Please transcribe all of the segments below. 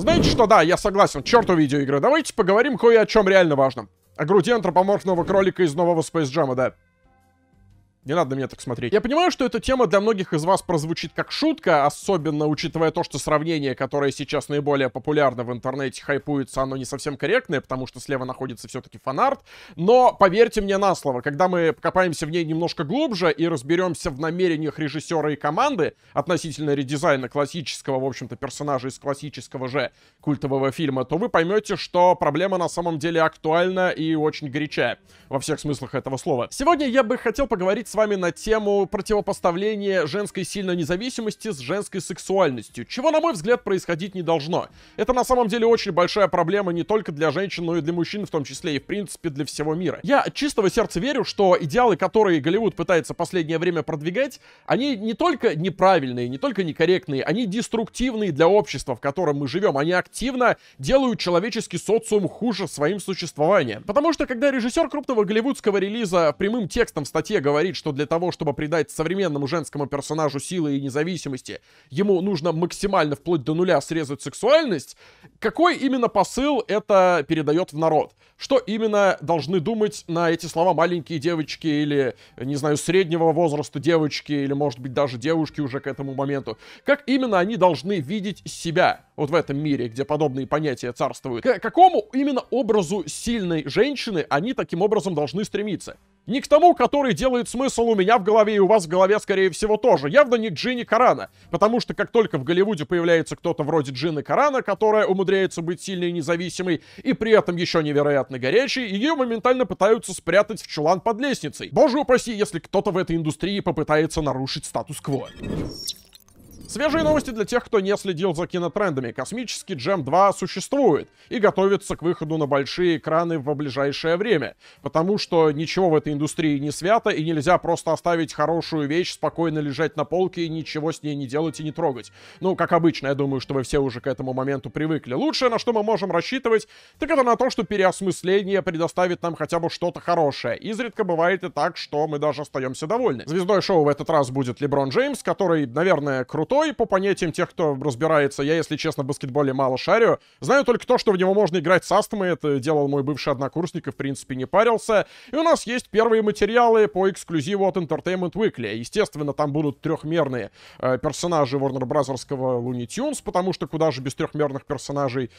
Знаете что, да, я согласен, черту видеоигры. Давайте поговорим кое о чем реально важном. О груди антропоморфного кролика из нового Space Jam, да. Не надо на меня так смотреть. Я понимаю, что эта тема для многих из вас прозвучит как шутка, особенно учитывая то, что сравнение, которое сейчас наиболее популярно в интернете, хайпуется, оно не совсем корректное, потому что слева находится все-таки фанарт. Но поверьте мне на слово, когда мы копаемся в ней немножко глубже и разберемся в намерениях режиссера и команды относительно редизайна классического, в общем-то, персонажа из классического же культового фильма, то вы поймете, что проблема на самом деле актуальна и очень горячая во всех смыслах этого слова. Сегодня я бы хотел поговорить с вами на тему противопоставления женской сильной независимости с женской сексуальностью, чего, на мой взгляд, происходить не должно. Это на самом деле очень большая проблема не только для женщин, но и для мужчин, в том числе и, в принципе, для всего мира. Я от чистого сердца верю, что идеалы, которые Голливуд пытается последнее время продвигать, они не только неправильные, не только некорректные, они деструктивные для общества, в котором мы живем. Они активно делают человеческий социум хуже своим существованием. Потому что, когда режиссер крупного голливудского релиза прямым текстом в статье говорит, что для того, чтобы придать современному женскому персонажу силы и независимости, ему нужно максимально вплоть до нуля срезать сексуальность, какой именно посыл это передает в народ? Что именно должны думать на эти слова маленькие девочки или, не знаю, среднего возраста девочки или, может быть, даже девушки уже к этому моменту? Как именно они должны видеть себя вот в этом мире, где подобные понятия царствуют? К какому именно образу сильной женщины они таким образом должны стремиться? Не к тому, который делает смысл у меня в голове и у вас в голове, скорее всего, тоже. Явно не Джинни Карана. Потому что как только в Голливуде появляется кто-то вроде Джинны Карана, которая умудряется быть сильной и независимой, и при этом еще невероятно горячей, ее моментально пытаются спрятать в чулан под лестницей. Боже упаси, если кто-то в этой индустрии попытается нарушить статус-кво. Свежие новости для тех, кто не следил за кинотрендами. Космический Джем 2 существует и готовится к выходу на большие экраны в ближайшее время, потому что ничего в этой индустрии не свято и нельзя просто оставить хорошую вещь, спокойно лежать на полке и ничего с ней не делать и не трогать. Ну, как обычно, я думаю, что вы все уже к этому моменту привыкли. Лучшее, на что мы можем рассчитывать, так это на то, что переосмысление предоставит нам хотя бы что-то хорошее. Изредка бывает и так, что мы даже остаемся довольны. Звездой шоу в этот раз будет Леброн Джеймс, который, наверное, крутой, игрой, по понятиям тех, кто разбирается. Я, если честно, в баскетболе мало шарю. Знаю только то, что в него можно играть с астмой. Это делал мой бывший однокурсник и, в принципе, не парился. И у нас есть первые материалы по эксклюзиву от Entertainment Weekly. Естественно, там будут трехмерные э, персонажи Warner Bros. Looney Tunes, потому что куда же без трехмерных персонажей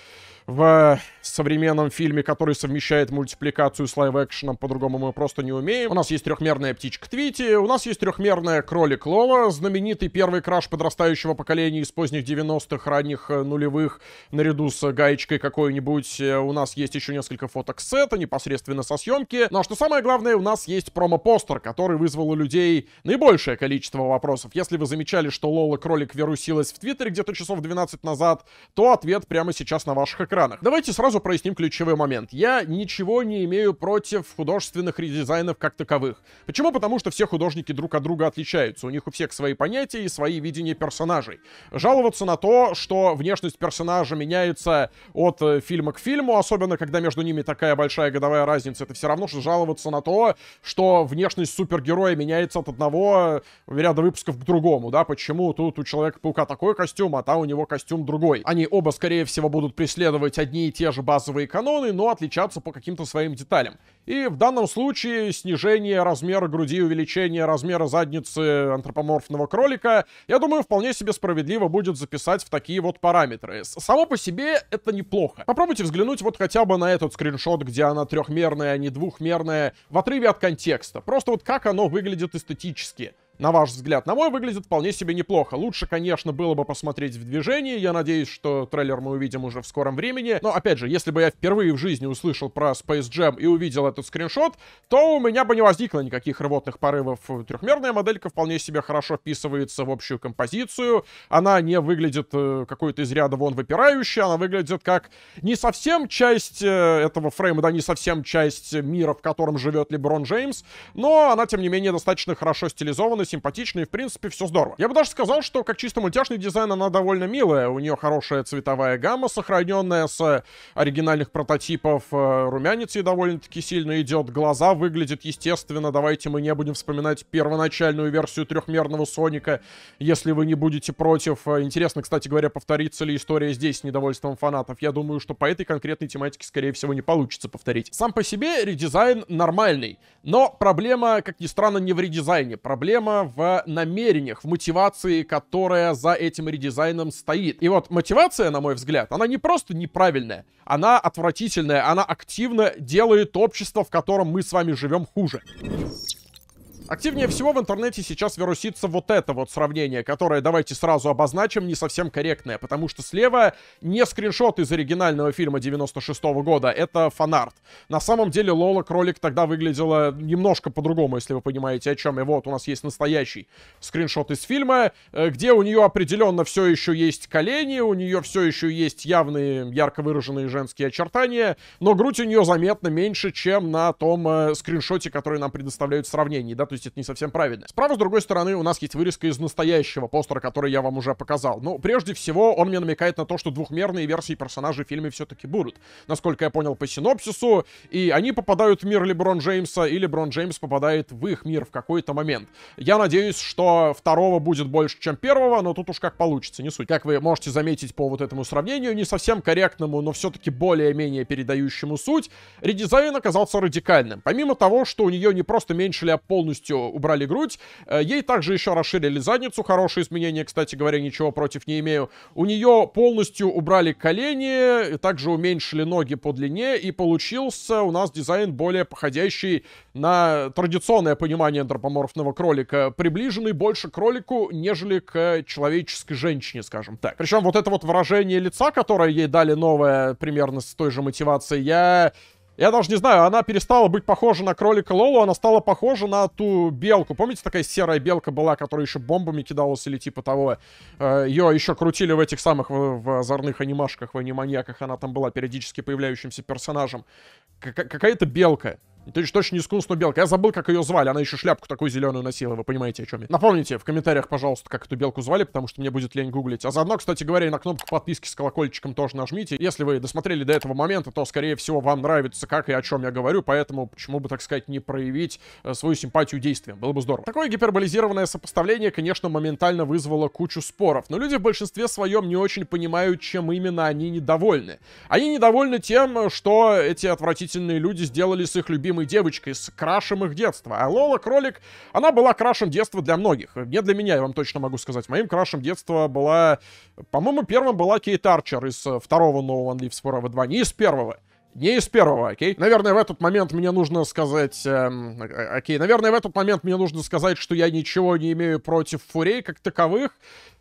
в э, современном фильме, который совмещает мультипликацию с лайв-экшеном, по-другому мы просто не умеем. У нас есть трехмерная птичка Твити, у нас есть трехмерная кролик Лола, знаменитый первый краш подрастает потрясающего поколения из поздних 90-х, ранних э, нулевых, наряду с гаечкой какой-нибудь. Э, у нас есть еще несколько фоток сета, непосредственно со съемки. Но ну, а что самое главное, у нас есть промо-постер, который вызвал у людей наибольшее количество вопросов. Если вы замечали, что Лола Кролик вирусилась в Твиттере где-то часов 12 назад, то ответ прямо сейчас на ваших экранах. Давайте сразу проясним ключевой момент. Я ничего не имею против художественных редизайнов как таковых. Почему? Потому что все художники друг от друга отличаются. У них у всех свои понятия и свои видения персонажей персонажей. Жаловаться на то, что внешность персонажа меняется от э, фильма к фильму, особенно когда между ними такая большая годовая разница, это все равно, что жаловаться на то, что внешность супергероя меняется от одного э, ряда выпусков к другому, да, почему тут у Человека-паука такой костюм, а там у него костюм другой. Они оба, скорее всего, будут преследовать одни и те же базовые каноны, но отличаться по каким-то своим деталям. И в данном случае снижение размера груди, увеличение размера задницы антропоморфного кролика, я думаю, вполне вполне себе справедливо будет записать в такие вот параметры. Само по себе это неплохо. Попробуйте взглянуть вот хотя бы на этот скриншот, где она трехмерная, а не двухмерная, в отрыве от контекста. Просто вот как оно выглядит эстетически на ваш взгляд. На мой выглядит вполне себе неплохо. Лучше, конечно, было бы посмотреть в движении. Я надеюсь, что трейлер мы увидим уже в скором времени. Но, опять же, если бы я впервые в жизни услышал про Space Jam и увидел этот скриншот, то у меня бы не возникло никаких рвотных порывов. Трехмерная моделька вполне себе хорошо вписывается в общую композицию. Она не выглядит э, какой-то из ряда вон выпирающей. Она выглядит как не совсем часть э, этого фрейма, да, не совсем часть мира, в котором живет Леброн Джеймс. Но она, тем не менее, достаточно хорошо стилизована симпатичная, и в принципе все здорово. Я бы даже сказал, что как чисто мультяшный дизайн она довольно милая, у нее хорошая цветовая гамма, сохраненная с э, оригинальных прототипов, э, румянец ей довольно-таки сильно идет, глаза выглядят естественно, давайте мы не будем вспоминать первоначальную версию трехмерного Соника, если вы не будете против. Э, интересно, кстати говоря, повторится ли история здесь с недовольством фанатов. Я думаю, что по этой конкретной тематике, скорее всего, не получится повторить. Сам по себе редизайн нормальный, но проблема, как ни странно, не в редизайне. Проблема в намерениях, в мотивации, которая за этим редизайном стоит. И вот мотивация, на мой взгляд, она не просто неправильная, она отвратительная, она активно делает общество, в котором мы с вами живем, хуже. Активнее всего в интернете сейчас вирусится вот это вот сравнение, которое, давайте сразу обозначим, не совсем корректное, потому что слева не скриншот из оригинального фильма 96 -го года, это фанарт. На самом деле Лола Кролик тогда выглядела немножко по-другому, если вы понимаете, о чем. И вот у нас есть настоящий скриншот из фильма, э, где у нее определенно все еще есть колени, у нее все еще есть явные, ярко выраженные женские очертания, но грудь у нее заметно меньше, чем на том э, скриншоте, который нам предоставляют сравнение, да, то есть есть это не совсем правильно. Справа, с другой стороны, у нас есть вырезка из настоящего постера, который я вам уже показал. Но прежде всего, он мне намекает на то, что двухмерные версии персонажей в фильме все-таки будут. Насколько я понял по синопсису, и они попадают в мир Леброн Джеймса, или Леброн Джеймс попадает в их мир в какой-то момент. Я надеюсь, что второго будет больше, чем первого, но тут уж как получится, не суть. Как вы можете заметить по вот этому сравнению, не совсем корректному, но все-таки более-менее передающему суть, редизайн оказался радикальным. Помимо того, что у нее не просто меньше а полностью полностью убрали грудь. Э, ей также еще расширили задницу. хорошие изменения, кстати говоря, ничего против не имею. У нее полностью убрали колени, также уменьшили ноги по длине. И получился у нас дизайн более походящий на традиционное понимание антропоморфного кролика. Приближенный больше к кролику, нежели к человеческой женщине, скажем так. Причем вот это вот выражение лица, которое ей дали новое, примерно с той же мотивацией, я я даже не знаю, она перестала быть похожа на кролика Лолу, она стала похожа на ту белку. Помните, такая серая белка была, которая еще бомбами кидалась или типа того? Э, Ее еще крутили в этих самых в, в озорных анимашках, в аниманьяках. Она там была периодически появляющимся персонажем. какая-то белка. Ты точно не скунс, но белка. Я забыл, как ее звали. Она еще шляпку такую зеленую носила, вы понимаете, о чем я. Напомните в комментариях, пожалуйста, как эту белку звали, потому что мне будет лень гуглить. А заодно, кстати говоря, на кнопку подписки с колокольчиком тоже нажмите. Если вы досмотрели до этого момента, то, скорее всего, вам нравится, как и о чем я говорю, поэтому почему бы, так сказать, не проявить э, свою симпатию действиям? Было бы здорово. Такое гиперболизированное сопоставление, конечно, моментально вызвало кучу споров, но люди в большинстве своем не очень понимают, чем именно они недовольны. Они недовольны тем, что эти отвратительные люди сделали с их любимым любимой девочкой, с крашем их детства. А Лола Кролик, она была крашем детства для многих. Не для меня, я вам точно могу сказать. Моим крашем детства была... По-моему, первым была Кейт Арчер из э, второго нового no One Lives Forever 2, не из первого. Не из первого, окей? Наверное, в этот момент мне нужно сказать... Эм, окей, наверное, в этот момент мне нужно сказать, что я ничего не имею против фурей как таковых.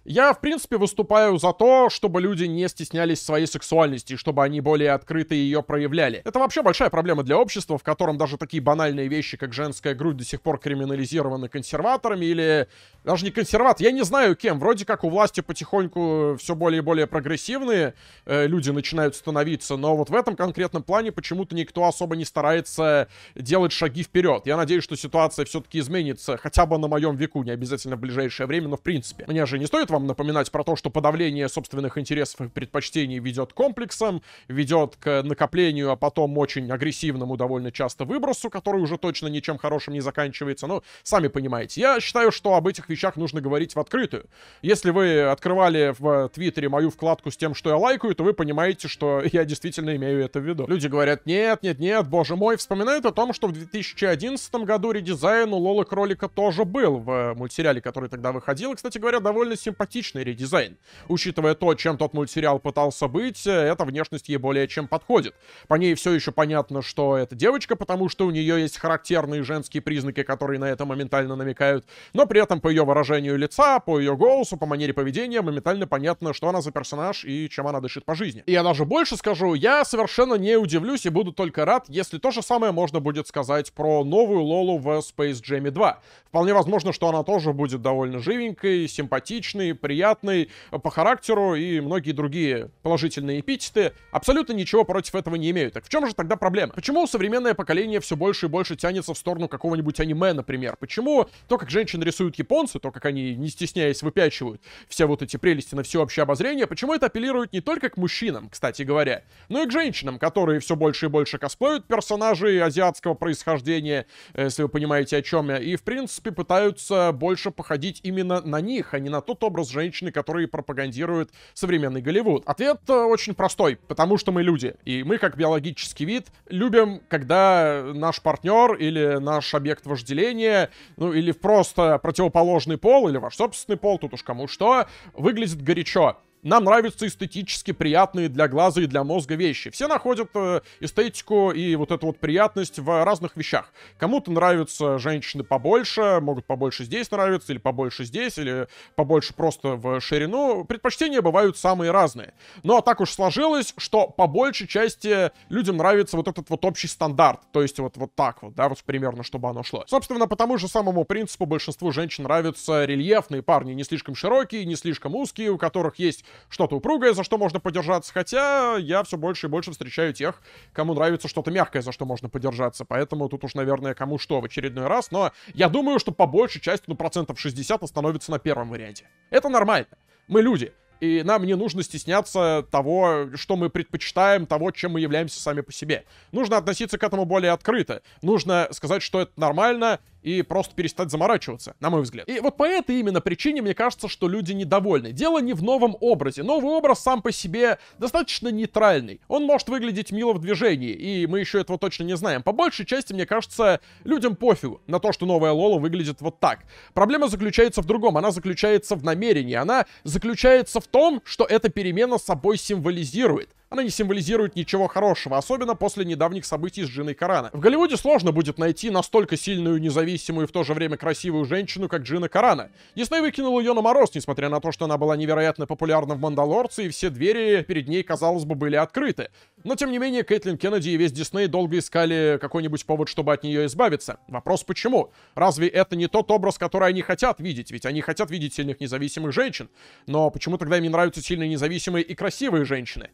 Я, в принципе, выступаю за то, чтобы люди не стеснялись своей сексуальности, чтобы они более открыто ее проявляли. Это вообще большая проблема для общества, в котором даже такие банальные вещи, как женская грудь, до сих пор криминализированы консерваторами или... Даже не консерват, я не знаю кем. Вроде как у власти потихоньку все более и более прогрессивные э, люди начинают становиться, но вот в этом конкретном этом плане почему-то никто особо не старается делать шаги вперед. Я надеюсь, что ситуация все-таки изменится хотя бы на моем веку, не обязательно в ближайшее время, но в принципе. Мне же не стоит вам напоминать про то, что подавление собственных интересов и предпочтений ведет к комплексам, ведет к накоплению, а потом очень агрессивному довольно часто выбросу, который уже точно ничем хорошим не заканчивается. Ну, сами понимаете. Я считаю, что об этих вещах нужно говорить в открытую. Если вы открывали в Твиттере мою вкладку с тем, что я лайкаю, то вы понимаете, что я действительно имею это в виду. Люди говорят, нет, нет, нет, боже мой, вспоминают о том, что в 2011 году редизайн у Лолы Кролика тоже был в э, мультсериале, который тогда выходил. И, кстати говоря, довольно симпатичный редизайн. Учитывая то, чем тот мультсериал пытался быть, э, эта внешность ей более чем подходит. По ней все еще понятно, что это девочка, потому что у нее есть характерные женские признаки, которые на это моментально намекают. Но при этом по ее выражению лица, по ее голосу, по манере поведения моментально понятно, что она за персонаж и чем она дышит по жизни. И я даже больше скажу, я совершенно не удивлюсь и буду только рад, если то же самое можно будет сказать про новую Лолу в Space Jam 2. Вполне возможно, что она тоже будет довольно живенькой, симпатичной, приятной э, по характеру и многие другие положительные эпитеты. Абсолютно ничего против этого не имею. Так в чем же тогда проблема? Почему современное поколение все больше и больше тянется в сторону какого-нибудь аниме, например? Почему то, как женщины рисуют японцы, то, как они, не стесняясь, выпячивают все вот эти прелести на всеобщее обозрение, почему это апеллирует не только к мужчинам, кстати говоря, но и к женщинам, которые которые все больше и больше косплеют персонажей азиатского происхождения, э, если вы понимаете, о чем я, и, в принципе, пытаются больше походить именно на них, а не на тот образ женщины, который пропагандирует современный Голливуд. Ответ э, очень простой, потому что мы люди, и мы, как биологический вид, любим, когда наш партнер или наш объект вожделения, ну, или просто противоположный пол, или ваш собственный пол, тут уж кому что, выглядит горячо. Нам нравятся эстетически приятные для глаза и для мозга вещи. Все находят э, эстетику и вот эту вот приятность в разных вещах. Кому-то нравятся женщины побольше, могут побольше здесь нравиться, или побольше здесь, или побольше просто в ширину. Предпочтения бывают самые разные. Но ну, а так уж сложилось, что по большей части людям нравится вот этот вот общий стандарт. То есть вот, вот так вот, да, вот примерно, чтобы оно шло. Собственно, по тому же самому принципу большинству женщин нравятся рельефные парни, не слишком широкие, не слишком узкие, у которых есть что-то упругое, за что можно подержаться, хотя я все больше и больше встречаю тех, кому нравится что-то мягкое, за что можно подержаться, поэтому тут уж, наверное, кому что в очередной раз, но я думаю, что по большей части, ну, процентов 60 остановится на первом варианте. Это нормально. Мы люди и нам не нужно стесняться того, что мы предпочитаем, того, чем мы являемся сами по себе. Нужно относиться к этому более открыто. Нужно сказать, что это нормально, и просто перестать заморачиваться, на мой взгляд. И вот по этой именно причине мне кажется, что люди недовольны. Дело не в новом образе. Новый образ сам по себе достаточно нейтральный. Он может выглядеть мило в движении, и мы еще этого точно не знаем. По большей части, мне кажется, людям пофигу на то, что новая Лола выглядит вот так. Проблема заключается в другом. Она заключается в намерении. Она заключается в том, что эта перемена собой символизирует она не символизирует ничего хорошего, особенно после недавних событий с Джиной Карана. В Голливуде сложно будет найти настолько сильную, независимую и в то же время красивую женщину, как Джина Карана. Дисней выкинул ее на мороз, несмотря на то, что она была невероятно популярна в «Мандалорце», и все двери перед ней, казалось бы, были открыты. Но, тем не менее, Кейтлин Кеннеди и весь Дисней долго искали какой-нибудь повод, чтобы от нее избавиться. Вопрос почему? Разве это не тот образ, который они хотят видеть? Ведь они хотят видеть сильных независимых женщин. Но почему тогда им не нравятся сильные независимые и красивые женщины?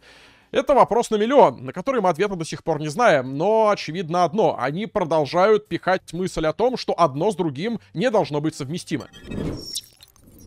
Это вопрос на миллион, на который мы ответа до сих пор не знаем, но очевидно одно. Они продолжают пихать мысль о том, что одно с другим не должно быть совместимо.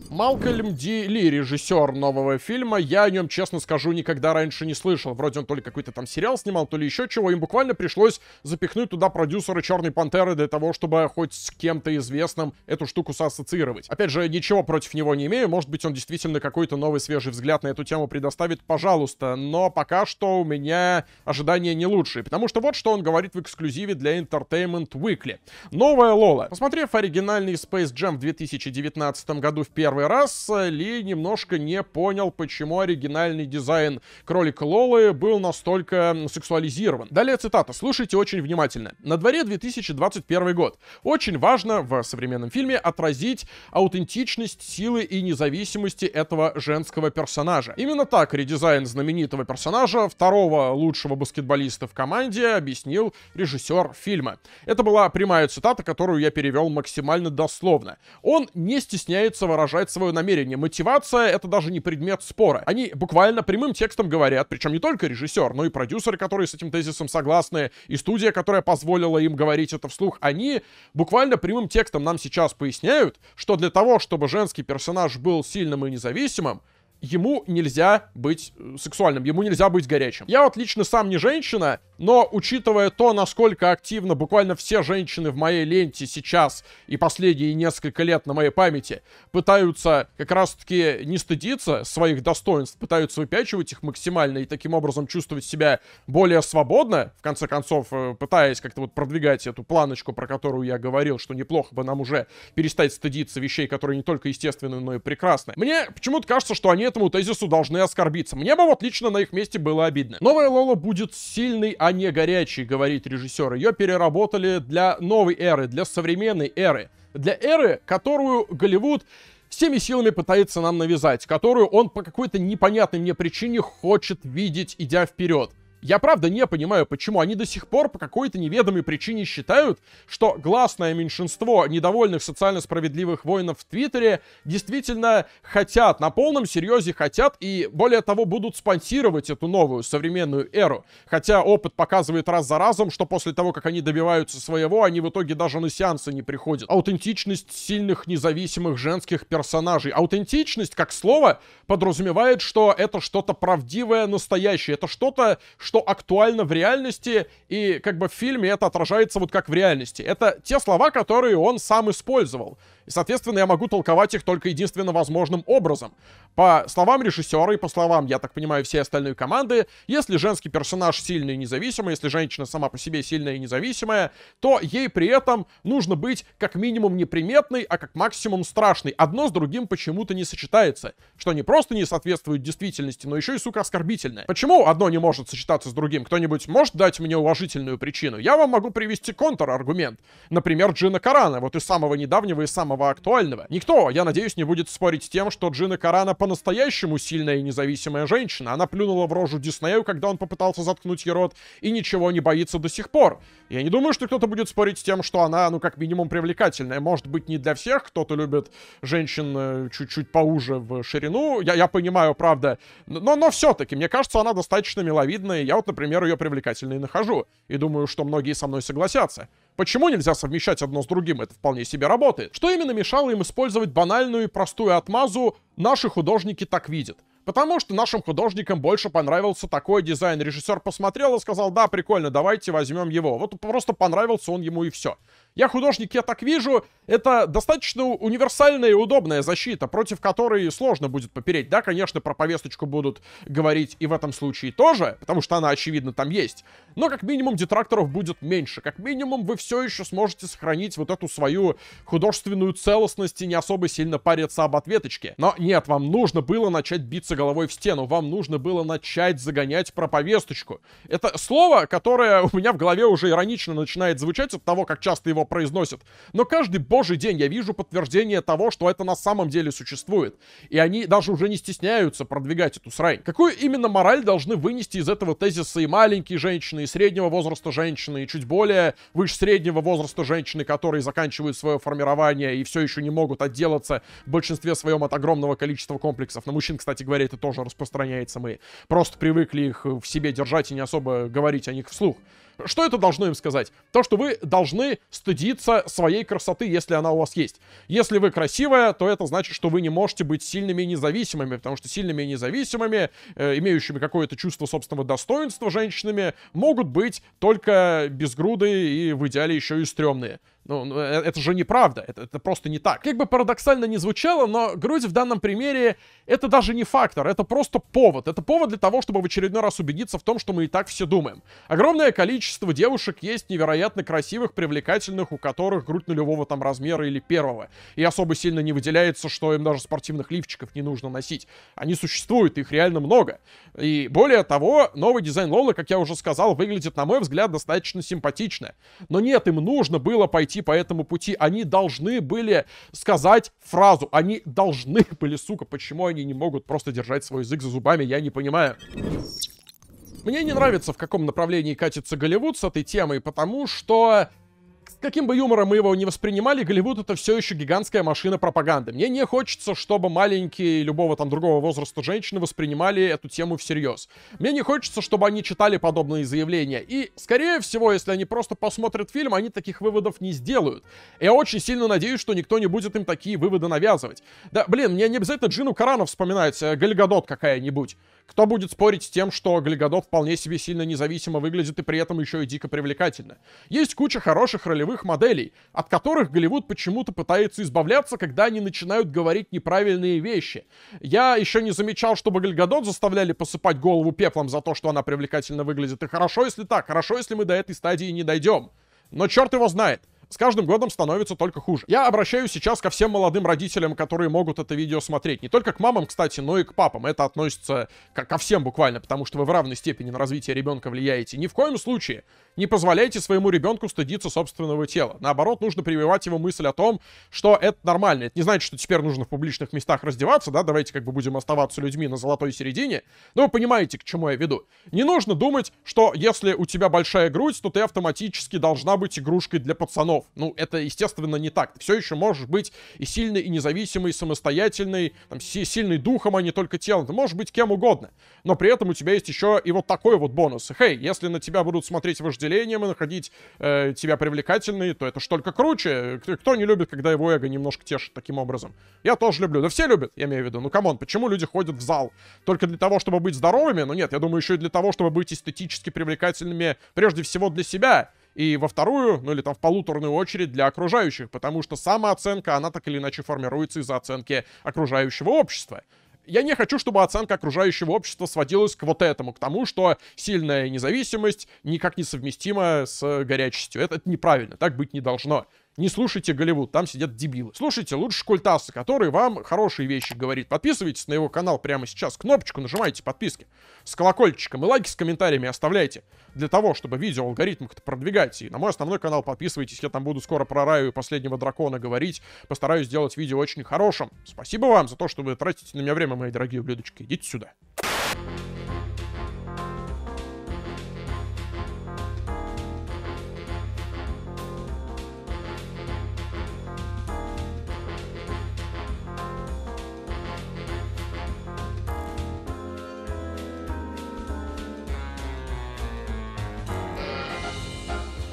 Малкольм Ди Ли, режиссер нового фильма. Я о нем, честно скажу, никогда раньше не слышал. Вроде он то ли какой-то там сериал снимал, то ли еще чего. Им буквально пришлось запихнуть туда продюсера Черной Пантеры для того, чтобы хоть с кем-то известным эту штуку соассоциировать. Опять же, ничего против него не имею. Может быть, он действительно какой-то новый свежий взгляд на эту тему предоставит, пожалуйста. Но пока что у меня ожидания не лучшие. Потому что вот что он говорит в эксклюзиве для Entertainment Weekly. Новая Лола. Посмотрев оригинальный Space Jam в 2019 году в первый первый раз, э, Ли немножко не понял, почему оригинальный дизайн кролика Лолы был настолько сексуализирован. Далее цитата. Слушайте очень внимательно. На дворе 2021 год. Очень важно в современном фильме отразить аутентичность, силы и независимости этого женского персонажа. Именно так редизайн знаменитого персонажа, второго лучшего баскетболиста в команде, объяснил режиссер фильма. Это была прямая цитата, которую я перевел максимально дословно. Он не стесняется выражать скрывает свое намерение. Мотивация — это даже не предмет спора. Они буквально прямым текстом говорят, причем не только режиссер, но и продюсеры, которые с этим тезисом согласны, и студия, которая позволила им говорить это вслух, они буквально прямым текстом нам сейчас поясняют, что для того, чтобы женский персонаж был сильным и независимым, ему нельзя быть э, сексуальным, ему нельзя быть горячим. Я вот лично сам не женщина, но учитывая то, насколько активно буквально все женщины в моей ленте сейчас и последние несколько лет на моей памяти пытаются как раз-таки не стыдиться своих достоинств, пытаются выпячивать их максимально и таким образом чувствовать себя более свободно, в конце концов, э, пытаясь как-то вот продвигать эту планочку, про которую я говорил, что неплохо бы нам уже перестать стыдиться вещей, которые не только естественны, но и прекрасны. Мне почему-то кажется, что они этому тезису должны оскорбиться. Мне бы вот лично на их месте было обидно. Новая Лола будет сильной, а не горячей, говорит режиссер. Ее переработали для новой эры, для современной эры. Для эры, которую Голливуд всеми силами пытается нам навязать, которую он по какой-то непонятной мне причине хочет видеть, идя вперед. Я правда не понимаю, почему они до сих пор по какой-то неведомой причине считают, что гласное меньшинство недовольных социально справедливых воинов в Твиттере действительно хотят, на полном серьезе хотят и, более того, будут спонсировать эту новую современную эру. Хотя опыт показывает раз за разом, что после того, как они добиваются своего, они в итоге даже на сеансы не приходят. Аутентичность сильных независимых женских персонажей. Аутентичность, как слово, подразумевает, что это что-то правдивое, настоящее. Это что-то, что то что актуально в реальности, и как бы в фильме это отражается вот как в реальности. Это те слова, которые он сам использовал. И, соответственно, я могу толковать их только единственно возможным образом. По словам режиссера и по словам, я так понимаю, всей остальной команды, если женский персонаж сильный и независимый, если женщина сама по себе сильная и независимая, то ей при этом нужно быть как минимум неприметной, а как максимум страшной. Одно с другим почему-то не сочетается, что не просто не соответствует действительности, но еще и, сука, оскорбительное. Почему одно не может сочетаться с другим? Кто-нибудь может дать мне уважительную причину? Я вам могу привести контраргумент. Например, Джина Карана, вот из самого недавнего и самого самого актуального. Никто, я надеюсь, не будет спорить с тем, что Джина Карана по-настоящему сильная и независимая женщина. Она плюнула в рожу Диснею, когда он попытался заткнуть ей рот, и ничего не боится до сих пор. Я не думаю, что кто-то будет спорить с тем, что она, ну, как минимум, привлекательная. Может быть, не для всех, кто-то любит женщин э, чуть-чуть поуже в ширину. Я, я понимаю, правда. Но, но все-таки, мне кажется, она достаточно миловидная. Я вот, например, ее привлекательной нахожу. И думаю, что многие со мной согласятся. Почему нельзя совмещать одно с другим? Это вполне себе работает. Что именно мешало им использовать банальную и простую отмазу «наши художники так видят»? Потому что нашим художникам больше понравился такой дизайн. Режиссер посмотрел и сказал, да, прикольно, давайте возьмем его. Вот просто понравился он ему и все. Я художник, я так вижу, это достаточно универсальная и удобная защита, против которой сложно будет попереть. Да, конечно, про повесточку будут говорить и в этом случае тоже, потому что она, очевидно, там есть. Но как минимум детракторов будет меньше. Как минимум вы все еще сможете сохранить вот эту свою художественную целостность и не особо сильно париться об ответочке. Но нет, вам нужно было начать биться головой в стену. Вам нужно было начать загонять про повесточку. Это слово, которое у меня в голове уже иронично начинает звучать от того, как часто его произносят. Но каждый божий день я вижу подтверждение того, что это на самом деле существует. И они даже уже не стесняются продвигать эту срань. Какую именно мораль должны вынести из этого тезиса и маленькие женщины, и среднего возраста женщины, и чуть более выше среднего возраста женщины, которые заканчивают свое формирование и все еще не могут отделаться в большинстве своем от огромного количества комплексов. На мужчин, кстати говоря, это тоже распространяется. Мы просто привыкли их в себе держать и не особо говорить о них вслух. Что это должно им сказать? То, что вы должны стыдиться своей красоты, если она у вас есть. Если вы красивая, то это значит, что вы не можете быть сильными и независимыми, потому что сильными и независимыми, э, имеющими какое-то чувство собственного достоинства женщинами, могут быть только безгрудые и в идеале еще и стрёмные. Ну, ну э, это же неправда, это, это просто не так. Как бы парадоксально не звучало, но грудь в данном примере это даже не фактор, это просто повод. Это повод для того, чтобы в очередной раз убедиться в том, что мы и так все думаем. Огромное количество девушек есть невероятно красивых, привлекательных, у которых грудь нулевого там размера или первого. И особо сильно не выделяется, что им даже спортивных лифчиков не нужно носить. Они существуют, их реально много. И более того, новый дизайн Лолы, как я уже сказал, выглядит, на мой взгляд, достаточно симпатично. Но нет, им нужно было пойти идти по этому пути. Они должны были сказать фразу. Они должны были, сука, почему они не могут просто держать свой язык за зубами, я не понимаю. Мне не нравится, в каком направлении катится Голливуд с этой темой, потому что Каким бы юмором мы его не воспринимали, Голливуд это все еще гигантская машина пропаганды. Мне не хочется, чтобы маленькие любого там другого возраста женщины воспринимали эту тему всерьез. Мне не хочется, чтобы они читали подобные заявления. И, скорее всего, если они просто посмотрят фильм, они таких выводов не сделают. Я очень сильно надеюсь, что никто не будет им такие выводы навязывать. Да, блин, мне не обязательно Джину Карану вспоминать, э, Гальгадот какая-нибудь. Кто будет спорить с тем, что Глигодов вполне себе сильно независимо выглядит и при этом еще и дико привлекательно? Есть куча хороших ролевых моделей, от которых Голливуд почему-то пытается избавляться, когда они начинают говорить неправильные вещи. Я еще не замечал, чтобы Гальгадот заставляли посыпать голову пеплом за то, что она привлекательно выглядит. И хорошо, если так, хорошо, если мы до этой стадии не дойдем. Но черт его знает с каждым годом становится только хуже. Я обращаюсь сейчас ко всем молодым родителям, которые могут это видео смотреть. Не только к мамам, кстати, но и к папам. Это относится ко, ко всем буквально, потому что вы в равной степени на развитие ребенка влияете. Ни в коем случае не позволяйте своему ребенку стыдиться собственного тела. Наоборот, нужно прививать его мысль о том, что это нормально. Это не значит, что теперь нужно в публичных местах раздеваться, да, давайте как бы будем оставаться людьми на золотой середине. Но вы понимаете, к чему я веду. Не нужно думать, что если у тебя большая грудь, то ты автоматически должна быть игрушкой для пацанов концов. Ну, это, естественно, не так. Ты все еще можешь быть и сильный, и независимый, и самостоятельный, там, си сильный духом, а не только телом. Ты можешь быть кем угодно. Но при этом у тебя есть еще и вот такой вот бонус. Хей, если на тебя будут смотреть вожделением и находить э, тебя привлекательной, то это ж только круче. Кто не любит, когда его эго немножко тешит таким образом? Я тоже люблю. Да все любят, я имею в виду. Ну, камон, почему люди ходят в зал? Только для того, чтобы быть здоровыми? Ну, нет, я думаю, еще и для того, чтобы быть эстетически привлекательными прежде всего для себя и во вторую, ну или там в полуторную очередь для окружающих, потому что самооценка, она так или иначе формируется из-за оценки окружающего общества я не хочу, чтобы оценка окружающего общества сводилась к вот этому, к тому, что сильная независимость никак не совместима с горячестью. Это, это неправильно, так быть не должно не слушайте Голливуд, там сидят дебилы. Слушайте лучше Культаса, который вам хорошие вещи говорит. Подписывайтесь на его канал прямо сейчас. Кнопочку нажимайте подписки с колокольчиком и лайки с комментариями оставляйте для того, чтобы видео в как-то продвигать. И на мой основной канал подписывайтесь, я там буду скоро про Раю и Последнего Дракона говорить. Постараюсь сделать видео очень хорошим. Спасибо вам за то, что вы тратите на меня время, мои дорогие ублюдочки. Идите сюда.